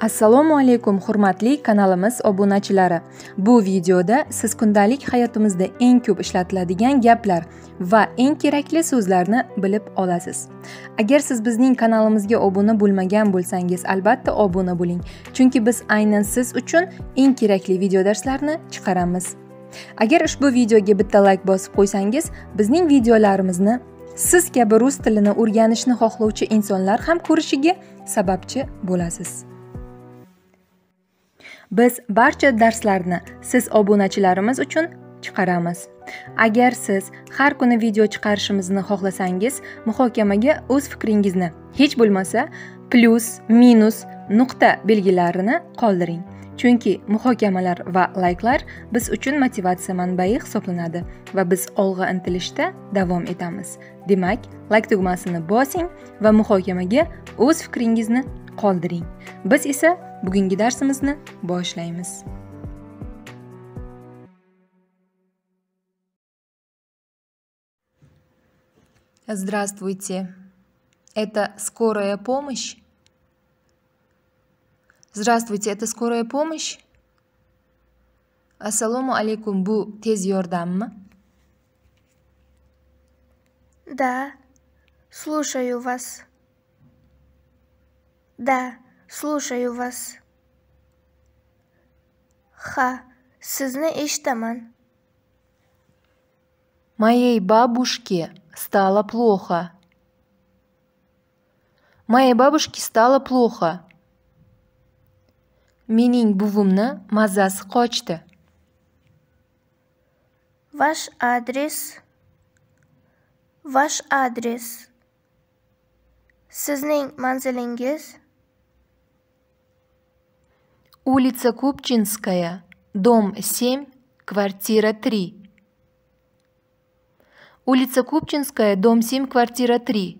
assalomu alaykum hurmatli kanalimiz obunachilari bu videoda siz kundalik hayotimizda eng ko'p ishlatiladigan gaplar va eng kerakli so'zlarni bilib olasiz agar siz bizning kanalimizga obuna bo'lmagan bo'lsangiz albatta obuna bo'ling chunki biz aynan siz uchun eng kerakli video darslarni chiqaramiz agar ushbu videoga bitta layk bosib qo'ysangiz bizning videolarimizni siz kabi rus tilini o'rganishni xohlovchi insonlar ham ko'rishiga sababchi bo'lasiz biz barcha darslarni siz obunachilarimiz uchun chiqaramiz agar siz har kuni video chiqarishimizni xohlasangiz muhokamaga o'z fikringizni hech bo'lmasa plyus minus nuqta belgilarini qoldiring chunki muhokamalar va layklar biz uchun motivatsiya manbai hisoblanadi va biz olg'a intilishda davom etamiz demak layk tugmasini bosing va muhokamaga o'z fikringizni qoldiring biz esa bugungi darsimizni boshlaymiz здравствуйте это скорая помощь здравствуйте это скорая помощь assalomu alaykum bu tez yordammi да слушаю вас да слушаю вас. Ха, сызны иштаман. Моей бабушке стало плохо. Моей бабушке стало плохо. Менинг бувумна мазас кочты. Ваш адрес. Ваш адрес. Сызнинг манзелингиз. Ваш адрес. улица Купчинская, дом 7, квартира 3. Улица Купчинская, дом 7, квартира 3.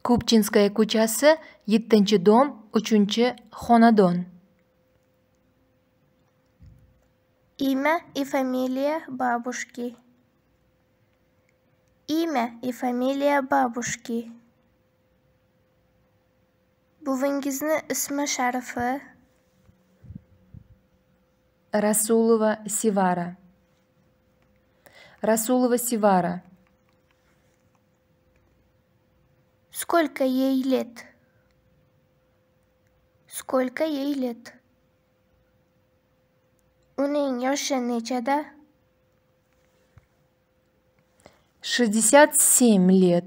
Купчинская ko'chasi 7 дом 3 хонадон. Имя и фамилия бабушки. Имя и фамилия бабушки buvingizni ismi sharifi rasulova sevara расулова Сивара сколько ей лет сколько ей лет У uning yoshi nechada шестьдесят семь лет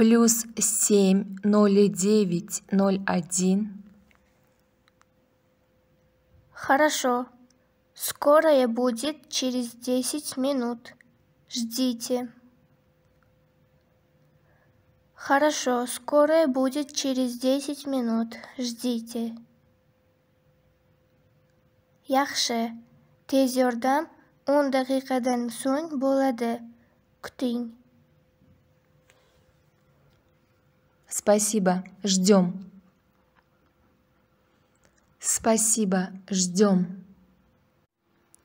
плюс семь ноль девять ноль один. Хорошо. Скорая будет через десять минут. Ждите. Хорошо, скорая будет через десять минут. Ждите. Yaxshi. Tez он 10 daqiqadan so'ng bo'ladi. Kuting. Спасибо, ждем. Спасибо, ждем.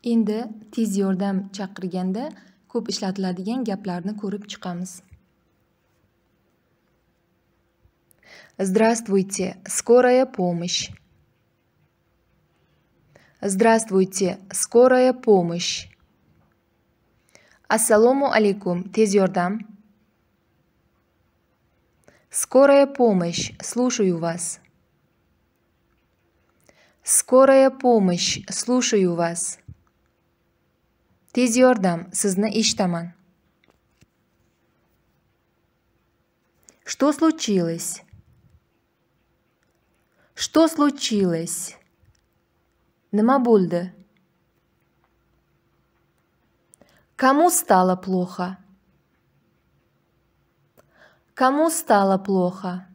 Инде тиз ёрдам чақырганда көп ишлатиладиган гапларни кўриб чиқамиз. Здравствуйте, скорая помощь. Здравствуйте, скорая помощь. Ассалому алейкум, тез ёрдам. Скорая помощь, слушаю вас. Скорая помощь, слушаю вас. Tez yordam, sizni eshitaman. Что случилось? Что случилось? Намабульда. Кому стало плохо? Кому стало плохо?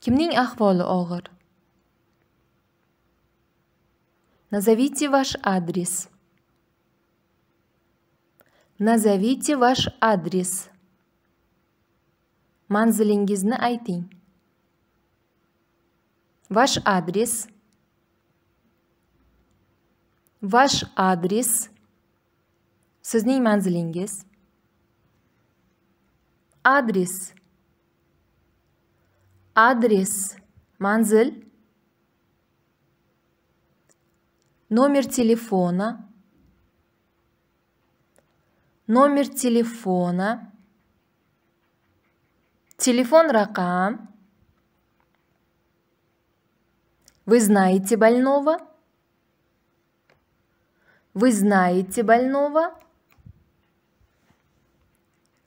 Kimning ahvoli og'ir? Назовите ваш адрес. Назовите ваш адрес. Манзелингизны ayting. Ваш адрес. Ваш адрес. Sizning manzilingiz адрес адрес манзиль номер телефона номер телефона телефон ракам вы знаете больного вы знаете больного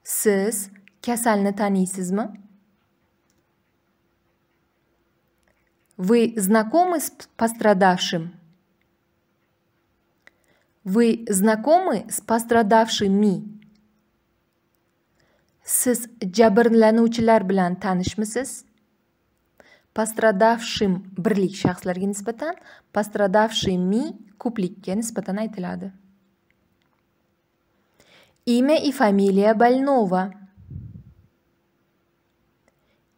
сіз Kasalni taniysizmi? Вы знакомы с пострадавшим? Вы знакомы с пострадавшими? Siz jabrlanuvchilar bilan tanishmisiz? Пострадавшим birlik shaxslarga nisbatan, пострадавшими ko'plikka nisbatan aytiladi. Имя и фамилия больного –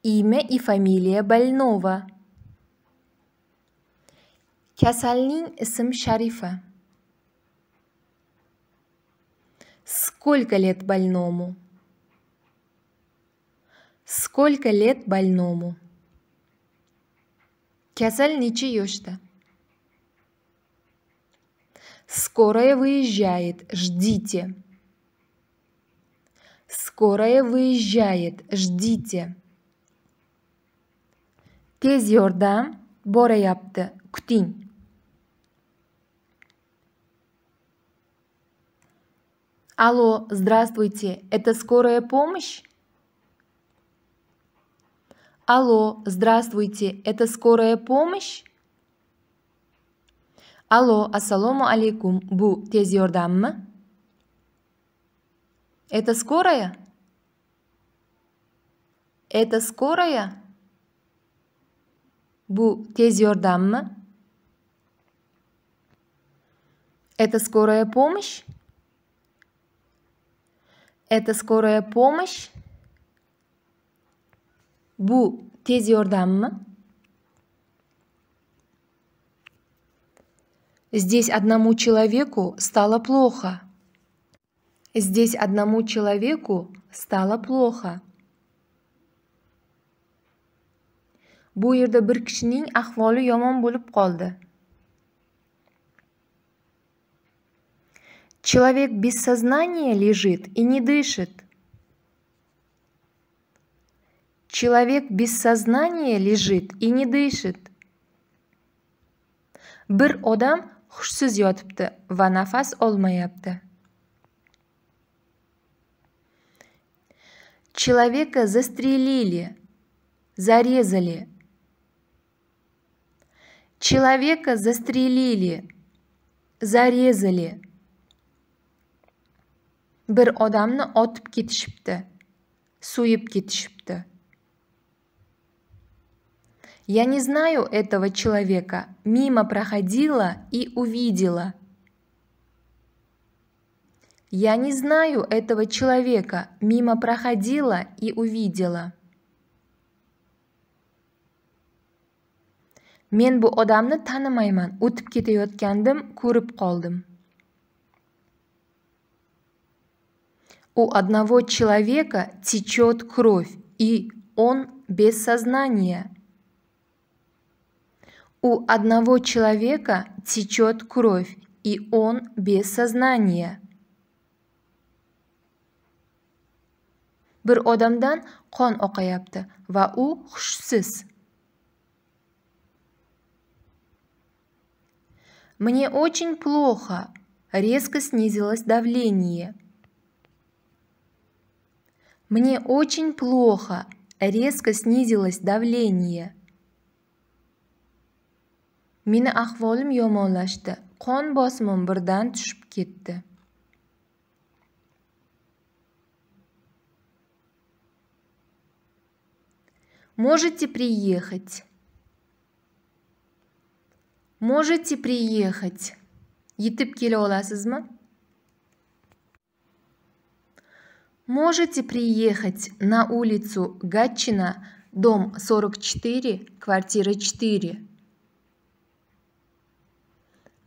Имя и фамилия больного. Kasalning ism Шарифа. Сколько лет больному? Сколько лет больному? Kasal necha Скорая выезжает, ждите. Скорая выезжает, ждите tez yordam borayapti kuting Алло, здравствуйте, это скорая помощь? Алло, здравствуйте, это скорая помощь? Алло, ассаламу алейкум, бу тез йордаммы? Это скорая? Это скорая? Бу tez yordammi? Это скорая помощь? Это скорая помощь? Бу tez yordammi? Здесь одному человеку стало плохо. Здесь одному человеку стало плохо. bu yerda bir kishining ahvoli yomon bo'lib qoldi человек без сознания лежит и не дышит человек без сознания лежит и не дышит bir odam hushsiz yotibdi va nafas olmayapti человека застрелили зарезали Человека застрелили, зарезали. Bir odamni otib ketishibdi, so'yib ketishibdi. Я не знаю этого человека, мимо проходила и увидела. Я не знаю этого человека, мимо проходила и увидела. men bu odamni tanimayman o'tib ketayotgandim ko'rib qoldim у одного человека течет кровь, и он без сознания. У одного человека течет кровь, и он без сознания. Бір одамдан қон oqayapti ва у hushsiz. Мне очень плохо. Резко снизилось давление. Мне очень плохо. Резко снизилось давление. Meni ahvolim yomonlashdi. кон bosimim birdan tushib ketdi. Можете приехать можете приехать yetib kela olasizmi можете приехать на улицу гатчина дом 44 квартира 4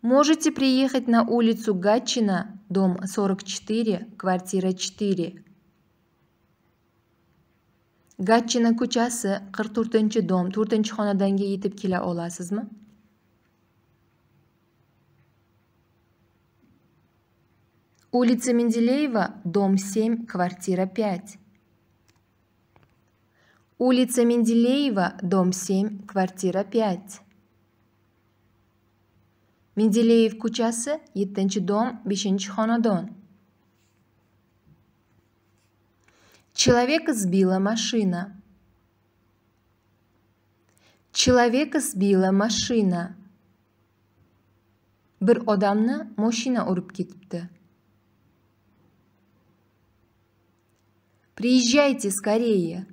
можете приехать на улицу гатчина дом 44 квартира 4 gachina ko'chasi 44 dom 4 xonadonga yetib kela olasizmi Улица Менделеева, дом 7, квартира 5. Улица Менделеева, дом 7, квартира 5. Менделеев ko'chasi 7-дом, 5-xonadon. Человека сбила машина. Человека сбила машина. Bir odamni mashina urib ketibdi. Приезжайте скорее!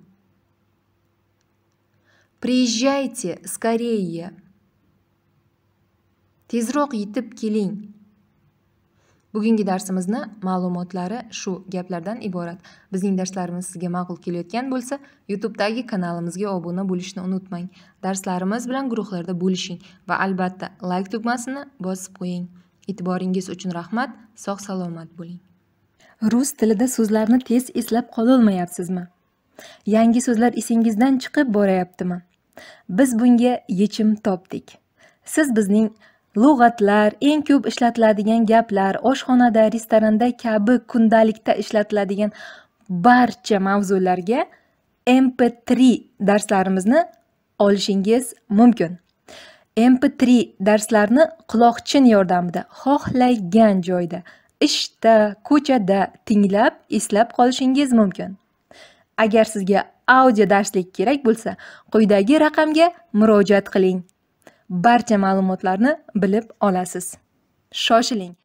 Приезжайте скорее! Tezroq yetib keling. Bugungi darsimizni ma'lumotlari shu gaplardan iborat. Bizning darslarimiz sizga ma'qul kelayotgan bo'lsa, YouTube'dagi kanalimizga obuna bo'lishni unutmang. Darslarimiz bilan guruhlarda bo'lishing va albatta like tugmasini bosib qo'ying. E'tiboringiz uchun rahmat. Sog' саламат bo'ling. rus tilida so'zlarni tez eslab qololmayapsizmi yangi so'zlar esingizdan chiqib borayaptimi biz bunga yechim topdik siz bizning lug'atlar eng ko'p ishlatiladigan gaplar oshxonada restoranda kabi kundalikda ishlatiladigan barcha mavzularga mp3 darslarimizni olishingiz mumkin mp3 darslarni quloqchin yordamida xohlagan joyda ishda ko'chada tinglab eslab qolishingiz mumkin agar sizga audio darslik kerak bo'lsa quyidagi raqamga murojaat qiling barcha ma'lumotlarni bilib olasiz shoshiling